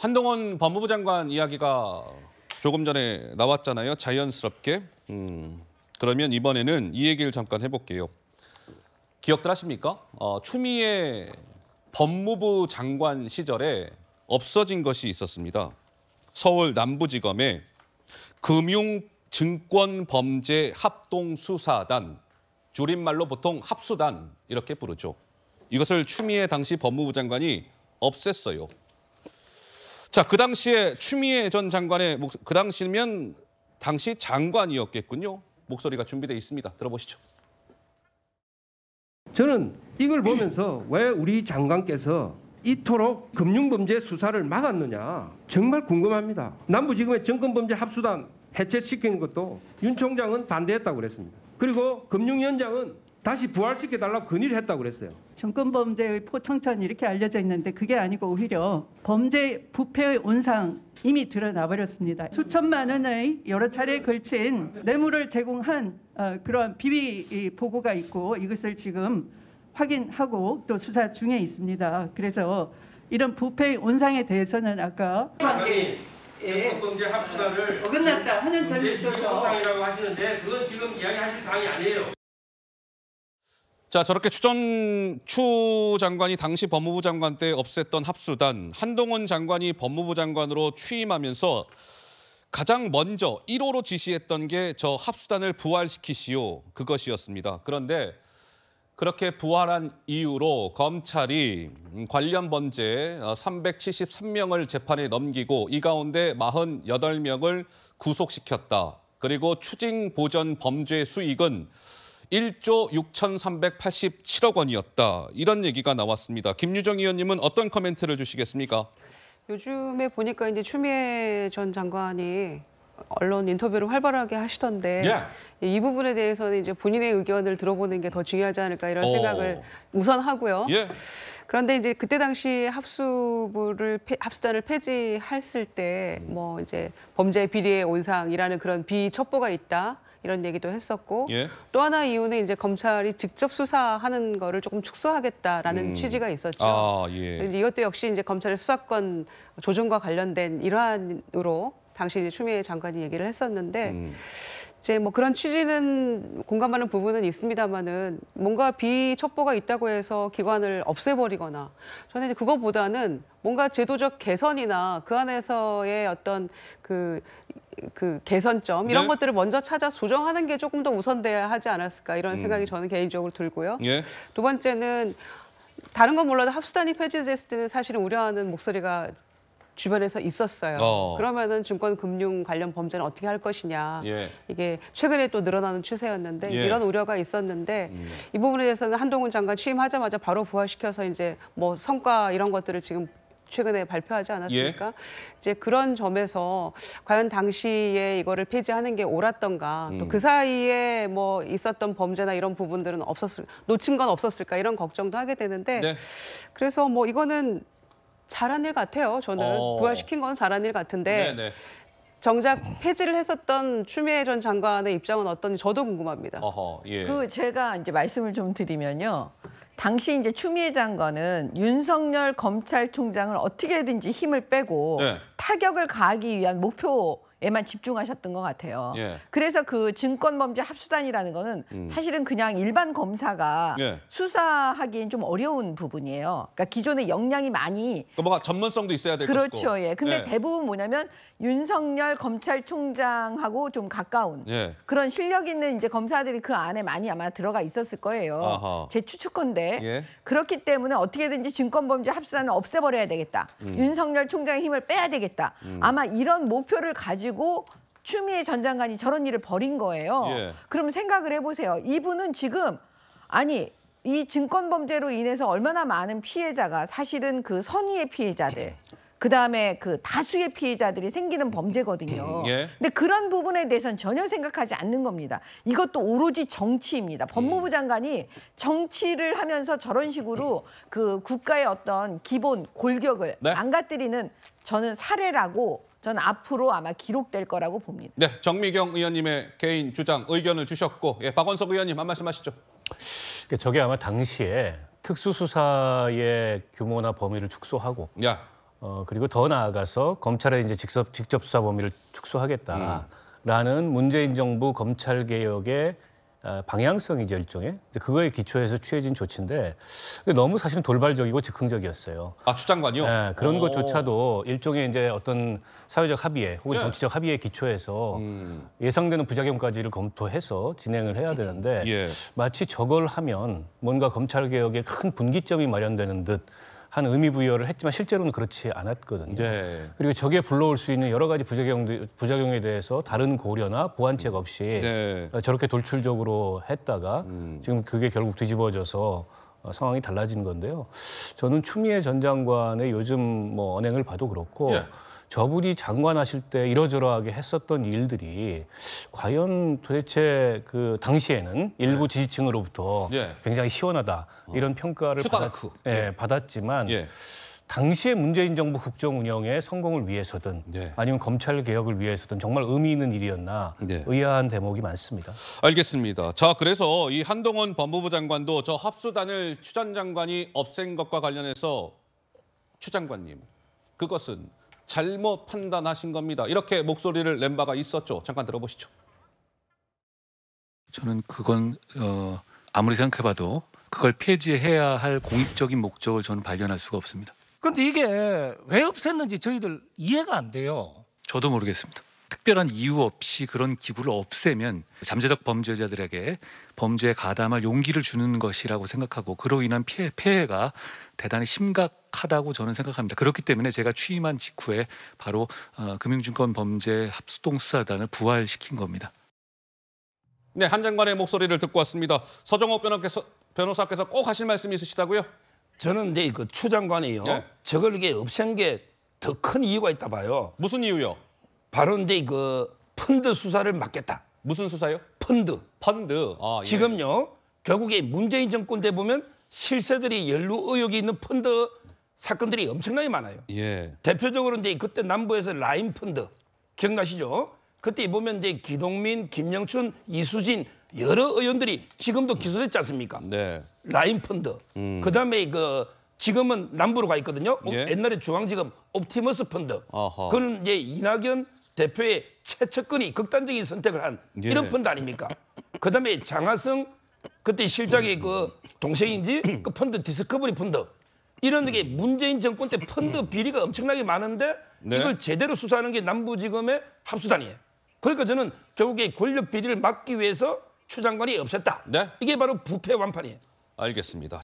한동훈 법무부 장관 이야기가 조금 전에 나왔잖아요. 자연스럽게. 음, 그러면 이번에는 이 얘기를 잠깐 해볼게요. 기억들 하십니까? 어, 추미애 법무부 장관 시절에 없어진 것이 있었습니다. 서울 남부지검에 금융증권범죄합동수사단, 줄임말로 보통 합수단 이렇게 부르죠. 이것을 추미애 당시 법무부 장관이 없앴어요. 자, 그 당시에 추미애 전 장관의 목, 그 당시면 당시 장관이었겠군요. 목소리가 준비되어 있습니다. 들어보시죠. 저는 이걸 보면서 왜 우리 장관께서 이토록 금융범죄 수사를 막았느냐 정말 궁금합니다. 남부지검의 정권범죄 합수단 해체시키는 것도 윤 총장은 반대했다고 그랬습니다. 그리고 금융위원장은 다시 부활시켜달라고 건의를 했다고 그랬어요. 정권범죄의 포청천 이렇게 알려져 있는데 그게 아니고 오히려 범죄 부패의 온상 이미 드러나버렸습니다. 수천만 원의 여러 차례 걸친 뇌물을 제공한 어, 그런 비비 보고가 있고 이것을 지금 확인하고 또 수사 중에 있습니다. 그래서 이런 부패의 온상에 대해서는 아까 정권범죄 합수단을 어났다 하는 점이 있어서 이라고 하시는데 그건 지금 이야기하실 사항이 아니에요. 자, 저렇게 추전 추 장관이 당시 법무부 장관 때 없앴던 합수단 한동훈 장관이 법무부 장관으로 취임하면서 가장 먼저 1호로 지시했던 게 저 합수단을 부활시키시오 그것이었습니다. 그런데 그렇게 부활한 이유로 검찰이 관련 범죄 373명을 어, 재판에 넘기고 이 가운데 48명을 구속시켰다. 그리고 추징 보전 범죄 수익은 1조 6,387억 원이었다. 이런 얘기가 나왔습니다. 김유정 의원님은 어떤 커멘트를 주시겠습니까? 요즘에 보니까 이제 추미애 전 장관이 언론 인터뷰를 활발하게 하시던데 예. 이 부분에 대해서는 이제 본인의 의견을 들어보는 게 더 중요하지 않을까 이런 어. 생각을 우선 하고요. 예. 그런데 이제 그때 당시 합수부를 합수단을 폐지했을 때 뭐 이제 범죄 비리의 온상이라는 그런 비첩보가 있다. 이런 얘기도 했었고 예. 또 하나 이유는 이제 검찰이 직접 수사하는 거를 조금 축소하겠다라는 음. 취지가 있었죠. 아, 예. 이것도 역시 이제 검찰의 수사권 조정과 관련된 일환으로 당시 이제 추미애 장관이 얘기를 했었는데 음. 이제 뭐 그런 취지는 공감하는 부분은 있습니다만은 뭔가 비첩보가 있다고 해서 기관을 없애버리거나 저는 이제 그것보다는 뭔가 제도적 개선이나 그 안에서의 어떤 그그 그 개선점 이런 네. 것들을 먼저 찾아 조정하는 게 조금 더 우선돼야 하지 않았을까 이런 음. 생각이 저는 개인적으로 들고요. 예. 두 번째는 다른 건 몰라도 합수단이 폐지됐을 때는 사실은 우려하는 목소리가 주변에서 있었어요. 어. 그러면은 증권 금융 관련 범죄는 어떻게 할 것이냐. 예. 이게 최근에 또 늘어나는 추세였는데 예. 이런 우려가 있었는데 음. 이 부분에 대해서는 한동훈 장관 취임하자마자 바로 부활시켜서 이제 뭐 성과 이런 것들을 지금 최근에 발표하지 않았습니까? 예. 이제 그런 점에서 과연 당시에 이거를 폐지하는 게 옳았던가, 음. 또그 사이에 뭐 있었던 범죄나 이런 부분들은 없었을, 놓친 건 없었을까 이런 걱정도 하게 되는데, 네. 그래서 뭐 이거는 잘한 일 같아요. 저는 어. 부활시킨 건 잘한 일 같은데 네네. 네. 정작 폐지를 했었던 추미애 전 장관의 입장은 어떤지 저도 궁금합니다. 어허, 예. 그 제가 이제 말씀을 좀 드리면요. 당시 이제 추미애 장관은 윤석열 검찰총장을 어떻게든지 힘을 빼고 네. 타격을 가하기 위한 목표 에만 집중하셨던 것 같아요. 예. 그래서 그 증권범죄 합수단이라는 거는 음. 사실은 그냥 일반 검사가 예. 수사하기엔 좀 어려운 부분이에요. 그러니까 기존의 역량이 많이 그러니까 뭔가 전문성도 있어야 될 그렇죠, 같고. 그렇죠. 예. 근데 예. 대부분 뭐냐면 윤석열 검찰총장하고 좀 가까운 예. 그런 실력 있는 이제 검사들이 그 안에 많이 아마 들어가 있었을 거예요. 아하. 제 추측컨대 예. 그렇기 때문에 어떻게든지 증권범죄 합수단을 없애버려야 되겠다. 음. 윤석열 총장의 힘을 빼야 되겠다. 음. 아마 이런 목표를 가지고 가지고 추미애 전 장관이 저런 일을 벌인 거예요. 예. 그럼 생각을 해보세요. 이분은 지금 아니 이 증권 범죄로 인해서 얼마나 많은 피해자가 사실은 그 선의의 피해자들 그다음에 그 다수의 피해자들이 생기는 범죄거든요. 음, 예. 근데 그런 부분에 대해서는 전혀 생각하지 않는 겁니다. 이것도 오로지 정치입니다. 법무부 음. 장관이 정치를 하면서 저런 식으로 그 국가의 어떤 기본 골격을 네. 망가뜨리는 저는 사례라고 전 앞으로 아마 기록될 거라고 봅니다. 네, 정미경 의원님의 개인 주장 의견을 주셨고 예, 박원석 의원님 한 말씀 하시죠. 그러니까 저게 아마 당시에 특수수사의 규모나 범위를 축소하고 야. 어, 그리고 더 나아가서 검찰의 이제 직접, 직접 수사 범위를 축소하겠다라는 음. 문재인 정부 검찰 개혁의 아, 방향성이 제 일종의 그거에 기초해서 취해진 조치인데 너무 사실은 돌발적이고 즉흥적이었어요. 아 추장관이요? 네, 그런 오. 것조차도 일종의 이제 어떤 사회적 합의에 혹은 예. 정치적 합의에 기초해서 음. 예상되는 부작용까지를 검토해서 진행을 해야 되는데 예. 마치 저걸 하면 뭔가 검찰 개혁의 큰 분기점이 마련되는 듯. 한 의미 부여를 했지만 실제로는 그렇지 않았거든요. 네. 그리고 저게 불러올 수 있는 여러 가지 부작용, 부작용에 대해서 다른 고려나 보완책 없이 음. 네. 저렇게 돌출적으로 했다가 음. 지금 그게 결국 뒤집어져서 어, 상황이 달라진 건데요. 저는 추미애 전 장관의 요즘 뭐 언행을 봐도 그렇고 예. 저분이 장관하실 때 이러저러하게 했었던 일들이 과연 도대체 그 당시에는 일부 네. 지지층으로부터 예. 굉장히 시원하다 어. 이런 평가를 받았, 예, 예, 받았지만 예. 당시에 문재인 정부 국정 운영의 성공을 위해서든 네. 아니면 검찰 개혁을 위해서든 정말 의미 있는 일이었나 네. 의아한 대목이 많습니다. 알겠습니다. 자, 그래서 이 한동훈 법무부 장관도 저 합수단을 추 장관이 없앤 것과 관련해서 추 장관님, 그것은 잘못 판단하신 겁니다. 이렇게 목소리를 낸 바가 있었죠. 잠깐 들어보시죠. 저는 그건 어, 아무리 생각해봐도 그걸 폐지해야 할 공익적인 목적을 저는 발견할 수가 없습니다. 근데 이게 왜 없앴는지 저희들 이해가 안 돼요. 저도 모르겠습니다. 특별한 이유 없이 그런 기구를 없애면 잠재적 범죄자들에게 범죄에 가담할 용기를 주는 것이라고 생각하고 그로 인한 피해, 가 대단히 심각 심각하다고 저는 생각합니다. 그렇기 때문에 제가 취임한 직후에 바로 어, 금융증권 범죄 합수동 수사단을 부활시킨 겁니다. 네, 한 장관의 목소리를 듣고 왔습니다. 서정호 변호께서 변호사께서 꼭 하실 말씀이 있으시다고요? 저는 이제 그 추장관이요. 네? 저걸 이게 없앤 게더 큰 이유가 있다 봐요. 무슨 이유요? 바로 이제 그 펀드 수사를 막겠다. 무슨 수사요? 펀드. 펀드. 아, 예. 지금요. 결국에 문재인 정권 때 보면 실세들이 연루 의혹이 있는 펀드 사건들이 엄청나게 많아요. 예. 대표적으로 이제 그때 남부에서 라인 펀드 기억나시죠? 그때 보면 이제 기동민, 김영춘, 이수진 여러 의원들이 지금도 기소됐지 않습니까? 네. 라인 펀드. 음. 그다음에 그 지금은 남부로 가 있거든요. 어, 예? 옛날에 중앙지검 옵티머스 펀드. 어허. 그건 이제 이낙연 대표의 최측근이 극단적인 선택을 한 예. 이런 펀드 아닙니까? 그다음에 장하성 그때 실장의 그 동생인지 그 펀드 디스커버리 펀드 이런 게 문재인 정권 때 펀드 비리가 엄청나게 많은데 네. 이걸 제대로 수사하는 게 남부지검의 합수단이에요. 그러니까 저는 결국에 권력 비리를 막기 위해서 추 장관이 없앴다. 네. 이게 바로 부패 완판이에요. 알겠습니다.